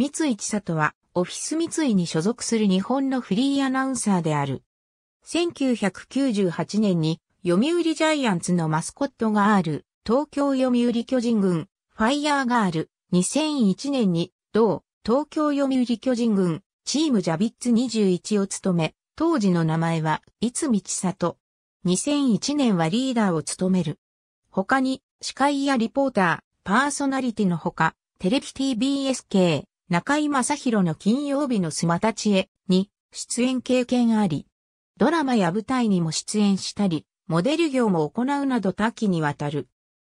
三井千里は、オフィス三井に所属する日本のフリーアナウンサーである。1998年に、読売ジャイアンツのマスコットガール、東京読売巨人軍、ファイヤーガール、2001年に、同、東京読売巨人軍、チームジャビッツ21を務め、当時の名前は、いつみちさと。2001年はリーダーを務める。他に、司会やリポーター、パーソナリティのほか、テレビ TBS 系、中井正宏の金曜日のすまたちへに出演経験あり、ドラマや舞台にも出演したり、モデル業も行うなど多岐にわたる。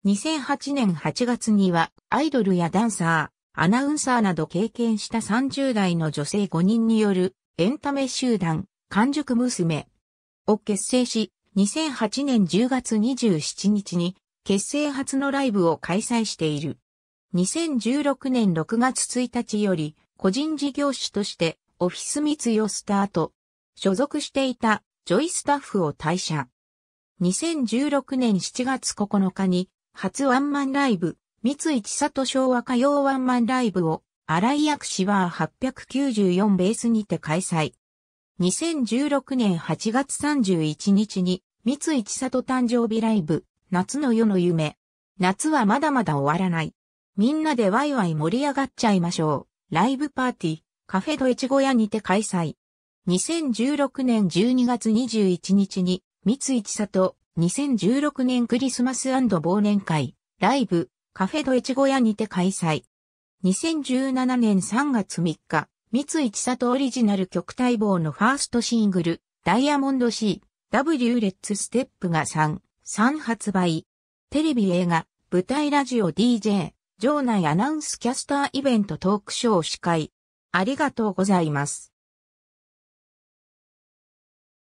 2008年8月にはアイドルやダンサー、アナウンサーなど経験した30代の女性5人によるエンタメ集団、完熟娘を結成し、2008年10月27日に結成初のライブを開催している。2016年6月1日より個人事業主としてオフィス密ツをスタート。所属していたジョイスタッフを退社。2016年7月9日に初ワンマンライブ、三井千里昭和歌謡ワンマンライブを荒井薬師は894ベースにて開催。2016年8月31日に三井千里誕生日ライブ、夏の夜の夢。夏はまだまだ終わらない。みんなでワイワイ盛り上がっちゃいましょう。ライブパーティー、カフェドエチゴ屋にて開催。2016年12月21日に、三井千里、2016年クリスマス忘年会、ライブ、カフェドエチゴ屋にて開催。2017年3月3日、三井千里オリジナル曲待望のファーストシングル、ダイヤモンド C、W レッツステップが3、3発売。テレビ映画、舞台ラジオ DJ、場内アナウンスキャスターイベントトークショー司会。ありがとうございます。